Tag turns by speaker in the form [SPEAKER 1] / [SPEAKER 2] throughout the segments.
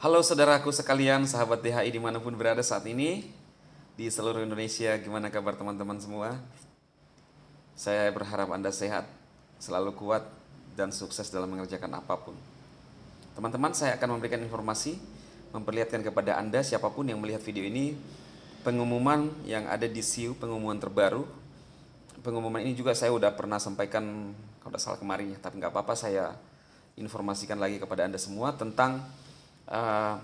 [SPEAKER 1] Halo saudaraku sekalian, sahabat DHI dimanapun berada saat ini di seluruh Indonesia. Gimana kabar teman-teman semua? Saya berharap Anda sehat, selalu kuat, dan sukses dalam mengerjakan apapun. Teman-teman, saya akan memberikan informasi, memperlihatkan kepada Anda siapapun yang melihat video ini, pengumuman yang ada di SIU, pengumuman terbaru. Pengumuman ini juga saya udah pernah sampaikan, kalau tidak salah kemarin ya, tapi nggak apa-apa saya informasikan lagi kepada Anda semua tentang uh,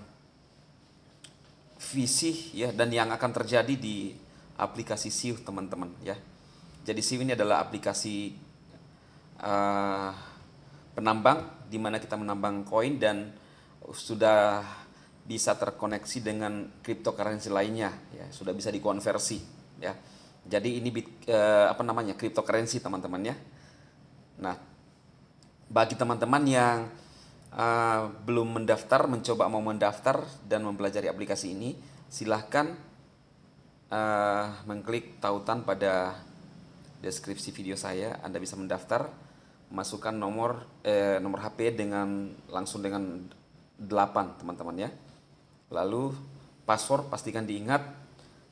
[SPEAKER 1] visi ya dan yang akan terjadi di aplikasi Siu teman-teman ya. Jadi Siu ini adalah aplikasi uh, penambang di mana kita menambang koin dan sudah bisa terkoneksi dengan cryptocurrency lainnya ya, sudah bisa dikonversi ya. Jadi ini bit, uh, apa namanya cryptocurrency teman-teman ya. Nah, bagi teman-teman yang Eh, belum mendaftar, mencoba mau mendaftar dan mempelajari aplikasi ini, silahkan uh, mengklik tautan pada deskripsi video saya. Anda bisa mendaftar, masukkan nomor eh, nomor HP dengan langsung dengan 8 teman-teman ya. Lalu password pastikan diingat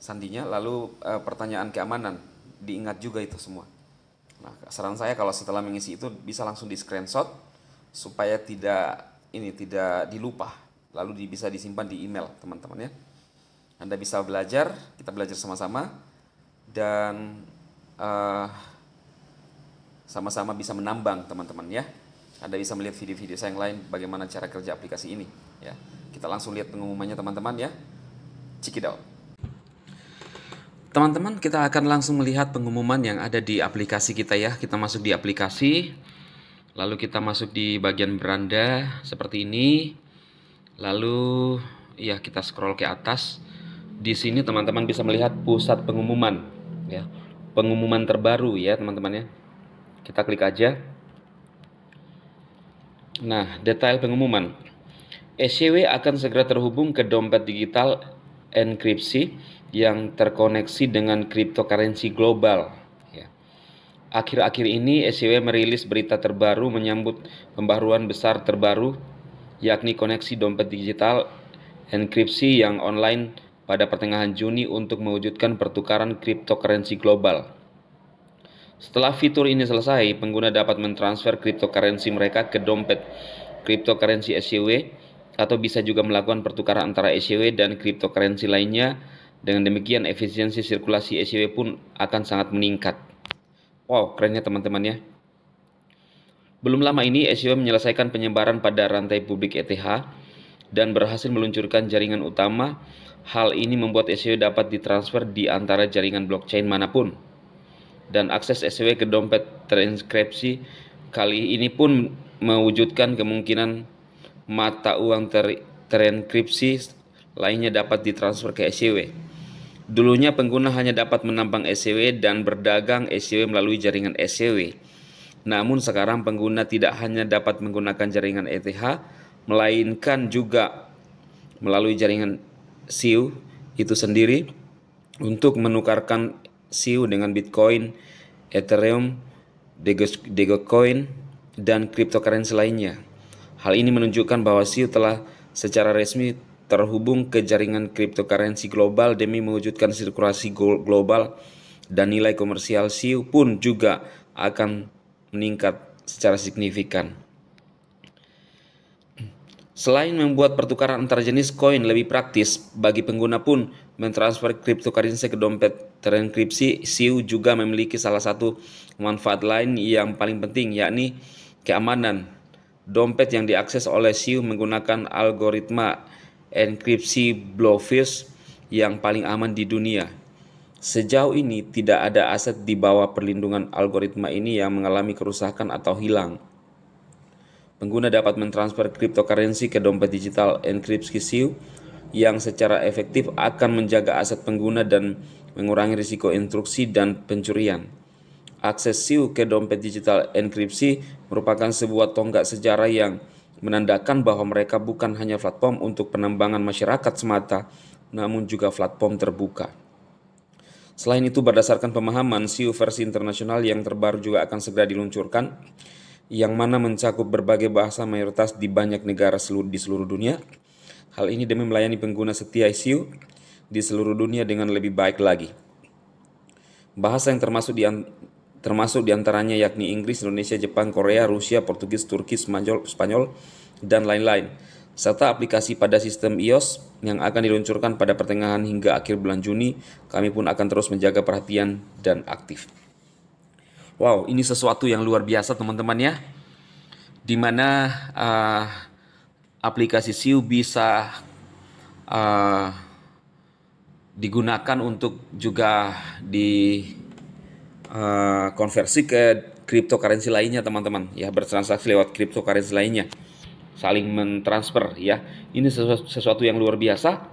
[SPEAKER 1] sandinya, lalu uh, pertanyaan keamanan diingat juga itu semua. Nah, saran saya kalau setelah mengisi itu bisa langsung di screenshot supaya tidak ini tidak dilupa lalu bisa disimpan di email teman-teman ya anda bisa belajar kita belajar sama-sama dan sama eh, sama-sama bisa menambang teman-teman ya anda bisa melihat video-video saya yang lain bagaimana cara kerja aplikasi ini ya kita langsung lihat pengumumannya teman-teman ya out teman-teman kita akan langsung melihat pengumuman yang ada di aplikasi kita ya kita masuk di aplikasi Lalu kita masuk di bagian beranda seperti ini. Lalu ya kita scroll ke atas. Di sini teman-teman bisa melihat pusat pengumuman ya. Pengumuman terbaru ya teman-teman ya. Kita klik aja. Nah, detail pengumuman. SCW akan segera terhubung ke dompet digital enkripsi yang terkoneksi dengan cryptocurrency global Akhir-akhir ini SCW merilis berita terbaru menyambut pembaruan besar terbaru yakni koneksi dompet digital enkripsi yang online pada pertengahan Juni untuk mewujudkan pertukaran cryptocurrency global. Setelah fitur ini selesai, pengguna dapat mentransfer cryptocurrency mereka ke dompet cryptocurrency SCW atau bisa juga melakukan pertukaran antara SCW dan cryptocurrency lainnya. Dengan demikian efisiensi sirkulasi SCW pun akan sangat meningkat. Wow, kerennya teman-teman ya. Belum lama ini, SEO menyelesaikan penyebaran pada rantai publik ETH dan berhasil meluncurkan jaringan utama. Hal ini membuat SEO dapat ditransfer di antara jaringan blockchain manapun. Dan akses SEO ke dompet transkripsi kali ini pun mewujudkan kemungkinan mata uang ter terenkripsi lainnya dapat ditransfer ke SEO. Dulunya pengguna hanya dapat menampang SCW dan berdagang SCW melalui jaringan SCW. Namun sekarang pengguna tidak hanya dapat menggunakan jaringan ETH, melainkan juga melalui jaringan SIU itu sendiri untuk menukarkan SIU dengan Bitcoin, Ethereum, Dogecoin, dan cryptocurrency lainnya. Hal ini menunjukkan bahwa SIU telah secara resmi terhubung ke jaringan cryptocurrency global demi mewujudkan sirkulasi global dan nilai komersial SIU pun juga akan meningkat secara signifikan. Selain membuat pertukaran antar jenis koin lebih praktis, bagi pengguna pun mentransfer cryptocurrency ke dompet terenkripsi, SIU juga memiliki salah satu manfaat lain yang paling penting yakni keamanan. Dompet yang diakses oleh SIU menggunakan algoritma enkripsi Blowfish yang paling aman di dunia. Sejauh ini tidak ada aset di bawah perlindungan algoritma ini yang mengalami kerusakan atau hilang. Pengguna dapat mentransfer cryptocurrency ke dompet digital enkripsi SIU yang secara efektif akan menjaga aset pengguna dan mengurangi risiko instruksi dan pencurian. Akses SIU ke dompet digital enkripsi merupakan sebuah tonggak sejarah yang menandakan bahwa mereka bukan hanya platform untuk penambangan masyarakat semata, namun juga platform terbuka. Selain itu, berdasarkan pemahaman, SIU versi internasional yang terbaru juga akan segera diluncurkan, yang mana mencakup berbagai bahasa mayoritas di banyak negara seluruh di seluruh dunia. Hal ini demi melayani pengguna setia SIU di seluruh dunia dengan lebih baik lagi. Bahasa yang termasuk di, termasuk diantaranya yakni Inggris, Indonesia, Jepang, Korea, Rusia, Portugis, Turki, Spanyol, Spanyol dan lain-lain, serta aplikasi pada sistem iOS yang akan diluncurkan pada pertengahan hingga akhir bulan Juni, kami pun akan terus menjaga perhatian dan aktif. Wow, ini sesuatu yang luar biasa teman-teman ya, dimana uh, ah, aplikasi Siu bisa uh, digunakan untuk juga di Eh, konversi ke cryptocurrency lainnya teman-teman ya bertransaksi lewat cryptocurrency lainnya saling mentransfer ya ini sesuatu, sesuatu yang luar biasa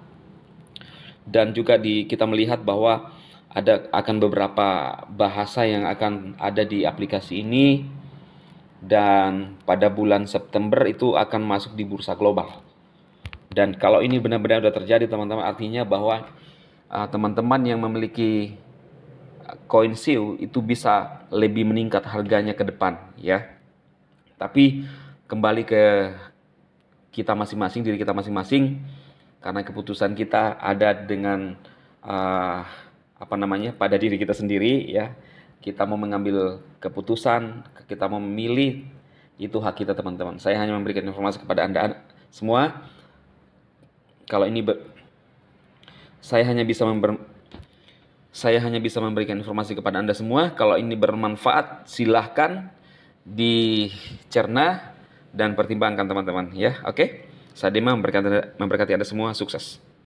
[SPEAKER 1] dan juga di kita melihat bahwa ada akan beberapa bahasa yang akan ada di aplikasi ini dan pada bulan September itu akan masuk di bursa global dan kalau ini benar-benar sudah terjadi teman-teman artinya bahwa eh, teman-teman uh, teman -teman yang memiliki koin SIU itu bisa lebih meningkat harganya ke depan ya. Tapi kembali ke kita masing-masing, diri kita masing-masing karena keputusan kita ada dengan uh, apa namanya pada diri kita sendiri ya. Kita mau mengambil keputusan, kita mau memilih itu hak kita teman-teman. Saya hanya memberikan informasi kepada Anda semua. Kalau ini saya hanya bisa member, saya hanya bisa memberikan informasi kepada Anda semua. Kalau ini bermanfaat, silahkan dicerna dan pertimbangkan teman-teman ya. Oke. Okay? Sadema memberkati, memberkati Anda semua sukses.